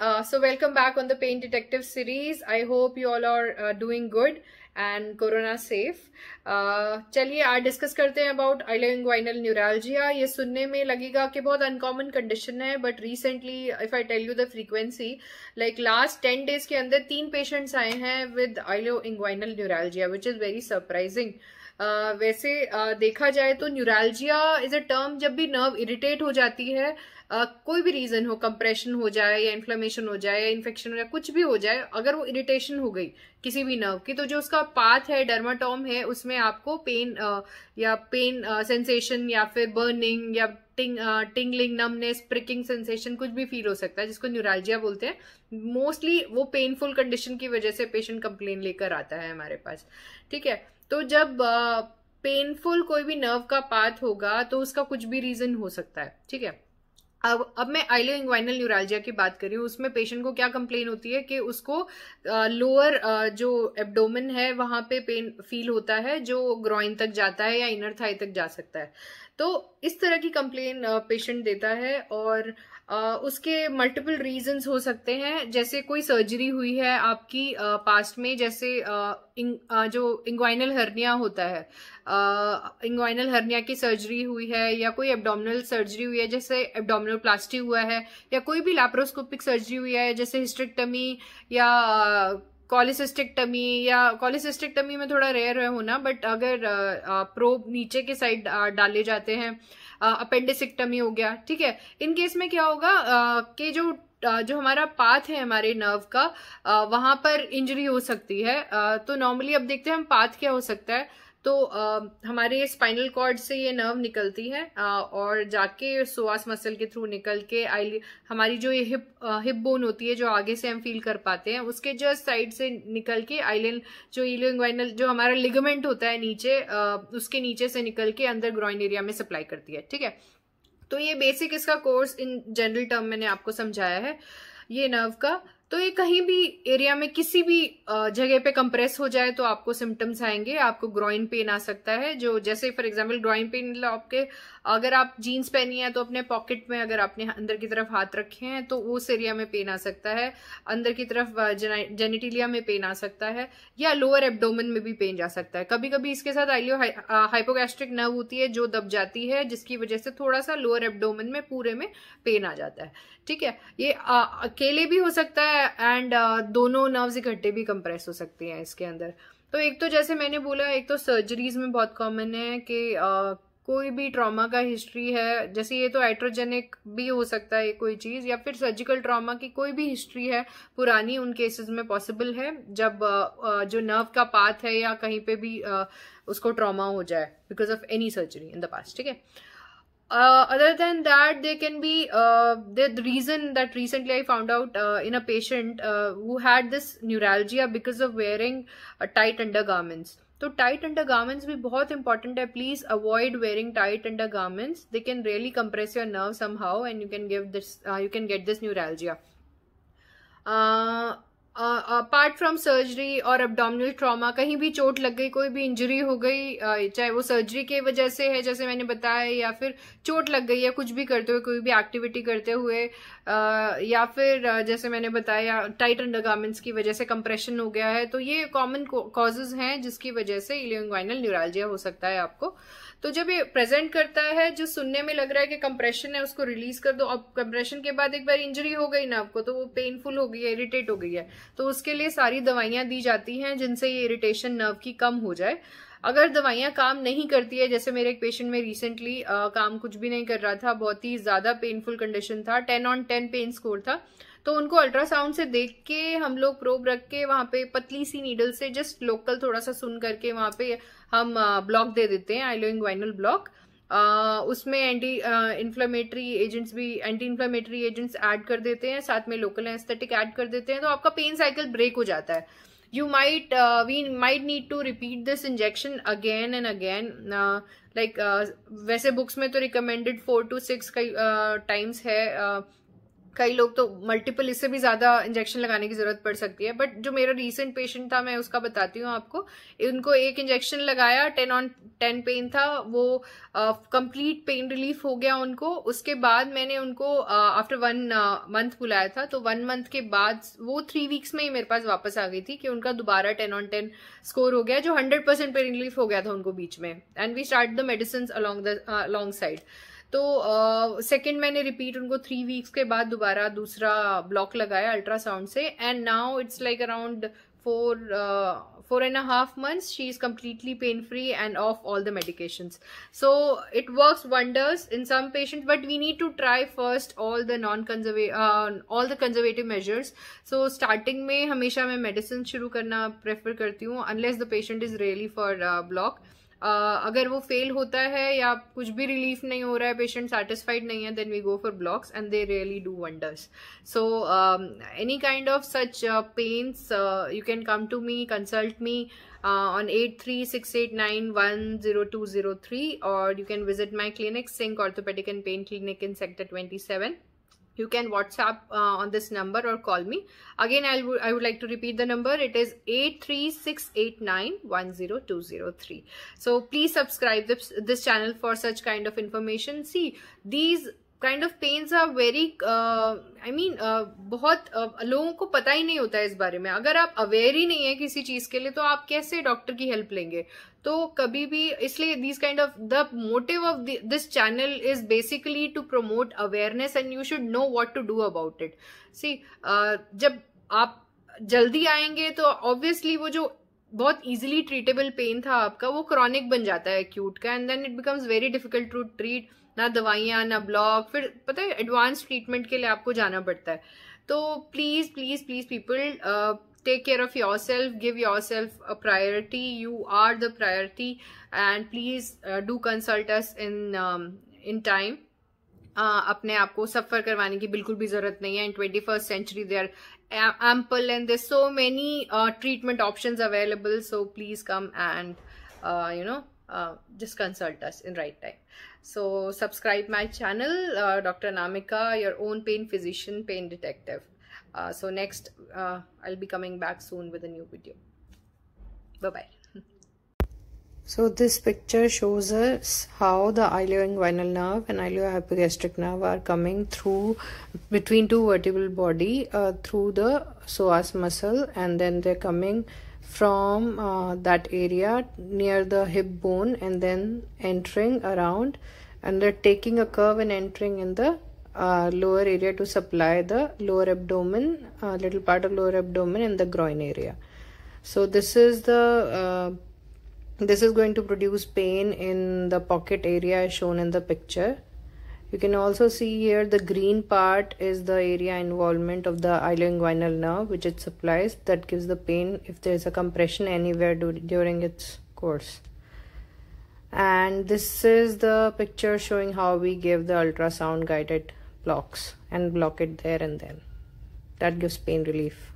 are. Uh, so welcome back on the Pain Detective series. I hope you all are uh, doing good and corona safe uh, चलिए आज discuss करते हैं about आइलोइंग्वाइनल neuralgia ये सुनने में लगेगा कि बहुत अनकॉमन कंडीशन है but recently if I tell you the frequency like last ten days के अंदर तीन पेशेंट्स आए हैं with ilio inguinal neuralgia which is very surprising वैसे देखा जाए तो न्यूरालजिया इज अ टर्म जब भी नर्व इरिटेट हो जाती है कोई भी रीज़न हो कंप्रेशन हो जाए या इन्फ्लेमेशन हो जाए या इन्फेक्शन हो जाए कुछ भी हो जाए अगर वो इरिटेशन हो गई किसी भी नर्व की तो जो उसका पाथ है डर्माटॉम है उसमें आपको पेन या पेन सेंसेशन या फिर बर्निंग या टिंग टिंगलिंग नमनेस प्रिकिंग सेंसेशन कुछ भी फील हो सकता है जिसको न्यूरालजिया बोलते हैं मोस्टली वो पेनफुल कंडीशन की वजह से पेशेंट कंप्लेन लेकर आता है हमारे पास ठीक है तो जब पेनफुल कोई भी नर्व का पाथ होगा तो उसका कुछ भी रीज़न हो सकता है ठीक है अब अब मैं आइलो इंग्वाइनल न्यूरालजिया की बात कर रही हूँ उसमें पेशेंट को क्या कंप्लेन होती है कि उसको लोअर जो एब्डोमेन है वहाँ पे पेन फील होता है जो ग्रॉइन तक जाता है या इनर थाई तक जा सकता है तो इस तरह की कंप्लेन पेशेंट देता है और उसके मल्टीपल रीजंस हो सकते हैं जैसे कोई सर्जरी हुई है आपकी पास्ट में जैसे इंग, जो इंग्वाइनल हर्निया होता है इंग्वाइनल हर्निया की सर्जरी हुई है या कोई एब्डोमिनल सर्जरी हुई है जैसे एब्डोमिनल प्लास्टी हुआ है या कोई भी लैप्रोस्कोपिक सर्जरी हुई है जैसे हिस्ट्रिक्टमी या टमी या टमी में थोड़ा रेयर है होना बट अगर प्रोब नीचे के साइड डाले जाते हैं अपेंडिसिक्टमी हो गया ठीक है इन केस में क्या होगा कि जो जो हमारा पाथ है हमारे नर्व का वहां पर इंजरी हो सकती है तो नॉर्मली अब देखते हैं हम पाथ क्या हो सकता है तो आ, हमारे स्पाइनल कॉर्ड से ये नर्व निकलती है आ, और जाके सोआस मसल के थ्रू निकल के आई हमारी जो ये हिप आ, हिप बोन होती है जो आगे से हम फील कर पाते हैं उसके जस्ट साइड से निकल के आइलैंड जो इलियोइंग्वाइनल जो हमारा लिगमेंट होता है नीचे आ, उसके नीचे से निकल के अंदर ग्रॉइन एरिया में सप्लाई करती है ठीक है तो ये बेसिक इसका कोर्स इन जनरल टर्म मैंने आपको समझाया है ये नर्व का तो ये कहीं भी एरिया में किसी भी जगह पे कंप्रेस हो जाए तो आपको सिम्टम्स आएंगे आपको ग्रोइन पेन आ सकता है जो जैसे फॉर एग्जांपल ग्रोइन पेन मतलब आपके अगर आप जीन्स पहनी है तो अपने पॉकेट में अगर आपने अंदर की तरफ हाथ रखे हैं तो उस एरिया में पेन आ सकता है अंदर की तरफ जेनेटिलिया में पेन आ सकता है या लोअर एबडोमन में भी पेन जा सकता है कभी कभी इसके साथ आइलियो हाइपोगैस्ट्रिक नर्व होती है जो दब जाती है जिसकी वजह से थोड़ा सा लोअर एबडोमन में पूरे में पेन आ जाता है ठीक है ये अकेले भी हो सकता है है एंड uh, दोनों नर्व्स इकट्ठे भी कंप्रेस हो सकते हैं इसके अंदर तो एक तो जैसे मैंने बोला एक तो सर्जरीज में बहुत कॉमन है कि uh, कोई भी ट्रॉमा का हिस्ट्री है जैसे ये तो हाइड्रोजेनिक भी हो सकता है कोई चीज़ या फिर सर्जिकल ट्रॉमा की कोई भी हिस्ट्री है पुरानी उन केसेस में पॉसिबल है जब uh, जो नर्व का पाथ है या कहीं पे भी उसको ट्रॉमा हो जाए because of any surgery in the past ठीक है Uh, other than that, there can be uh, the reason that recently I found out uh, in a patient who had this neuralgia because of wearing tight undergarments. So tight undergarments be very important. Hai. Please avoid wearing tight undergarments. They can really compress your nerve somehow, and you can give this. you can get this neuralgia. Apart from surgery और abdominal trauma कहीं भी चोट लग गई कोई भी injury हो गई चाहे वो सर्जरी के वजह से है जैसे मैंने बताया या फिर चोट लग गई या कुछ भी करते हुए कोई भी एक्टिविटी करते हुए या फिर जैसे मैंने बताया टाइट अंडरगार्मेंट्स की वजह से कंप्रेशन हो गया है तो ये कॉमन कॉजेज हैं जिसकी वजह से इलियोइंग्वाइनल न्यूरालजिया हो सकता है आपको तो जब ये प्रेजेंट करता है जो सुनने में लग रहा है कि कंप्रेशन है उसको रिलीज कर दो अब कंप्रेशन के बाद एक बार इंजरी हो गई ना आपको तो वो पेनफुल हो गई है इरिटेट हो गई है तो उसके लिए सारी दवाइयाँ दी जाती हैं जिनसे ये इरिटेशन नर्व की कम हो जाए अगर दवाइयाँ काम नहीं करती है जैसे मेरे एक पेशेंट में रिसेंटली काम कुछ भी नहीं कर रहा था बहुत ही ज़्यादा पेनफुल कंडीशन था ten on ten pain score था तो उनको अल्ट्रासाउंड से देख के हम लोग प्रोब रख के वहाँ पे पतली सी नीडल से जस्ट लोकल थोड़ा सा सुन करके वहाँ पे हम ब्लॉक दे देते हैं आइलोइंग वाइनल ब्लॉक उसमें एंटी इन्फ्लेमेटरी एजेंट्स भी एंटी इन्फ्लामेटरी एजेंट्स ऐड कर देते हैं साथ में लोकल एस्थेटिक ऐड कर देते हैं तो आपका पेन साइकिल ब्रेक हो जाता है you might we might need to repeat this injection again and again like वैसे बुक्स में तो रिकमेंडेड फोर टू सिक्स कई टाइम्स है uh, कई लोग तो मल्टीपल इससे भी ज़्यादा इंजेक्शन लगाने की ज़रूरत पड़ सकती है बट जो मेरा रिसेंट पेशेंट था मैं उसका बताती हूँ आपको उनको एक इंजेक्शन लगाया टेन ऑन टेन पेन था वो कंप्लीट पेन रिलीफ हो गया उनको उसके बाद मैंने उनको आफ्टर वन मंथ बुलाया था तो वन मंथ के बाद वो थ्री वीक्स में ही मेरे पास वापस आ गई थी कि उनका दोबारा टेन ऑन टेन स्कोर हो गया जो हंड्रेड परसेंट पेन रिलीफ हो गया था उनको बीच में and we start the medicine along the alongside तो सेकंड uh, मैंने रिपीट उनको थ्री वीक्स के बाद दोबारा दूसरा ब्लॉक लगाया अल्ट्रासाउंड से and now it's like around four uh, four and a half months she is completely pain free and off all the medications so it works wonders in some patients but we need to try first all the non conservative uh, all the conservative measures so starting में हमेशा मैं medicine शुरू karna prefer करती unless the patient is really for uh, block Uh, अगर वो fail होता है या कुछ भी रिलीफ नहीं हो रहा है पेशेंट सेटिस्फाइड नहीं है then we go for blocks and they really do wonders so any kind of such pains you can come to me consult me on eight three six eight nine one zero two zero three और you can visit my clinic sync orthopaedic and pain clinic in sector twenty seven you can WhatsApp uh, on this number or call me. Again, I'll, I would like to repeat the number. It is nine one zero two zero three. So please subscribe this, this channel for such kind of information. See, these kind of pains are very I mean बहुत uh, लोगों को पता ही नहीं होता है इस बारे में अगर आप अवेयर ही नहीं है किसी चीज़ के लिए तो आप कैसे डॉक्टर की हेल्प लेंगे तो कभी भी इसलिए this kind of the motive of this channel is basically to promote awareness and you should know what to do about it see जब आप जल्दी आएंगे तो ऑब्वियसली वो जो बहुत इजिली ट्रीटेबल पेन था आपका वो क्रॉनिक बन जाता है एक्यूट का and then it becomes very difficult to treat ना दवाइयाँ ना ब्लॉक फिर पता है एडवांस ट्रीटमेंट के लिए आपको जाना पड़ता है तो please please please people take care of yourself give yourself a priority you are the priority and please do consult in in um, in अपने आप को सफ़र करवाने की बिल्कुल भी ज़रूरत नहीं है in twenty first century are ample and there so many treatment option available so please come and you know just consult us in right time So subscribe my channel, uh, Dr. Namika, your own pain physician, pain detective. Uh, so next, uh, I'll be coming back soon with a new video. Bye-bye. So this picture shows us how the ilioinguinal nerve and iliohypogastric nerve are coming through between two vertebral body uh, through the psoas muscle and then they're coming from uh, that area near the hip bone and then entering around and they're taking a curve and entering in the uh, lower area to supply the lower abdomen uh, little part of lower abdomen in the groin area so this is the uh, this is going to produce pain in the pocket area shown in the picture you can also see here the green part is the area involvement of the ilioinguinal nerve which it supplies that gives the pain if there is a compression anywhere during its course. And this is the picture showing how we give the ultrasound guided blocks and block it there and then. That gives pain relief.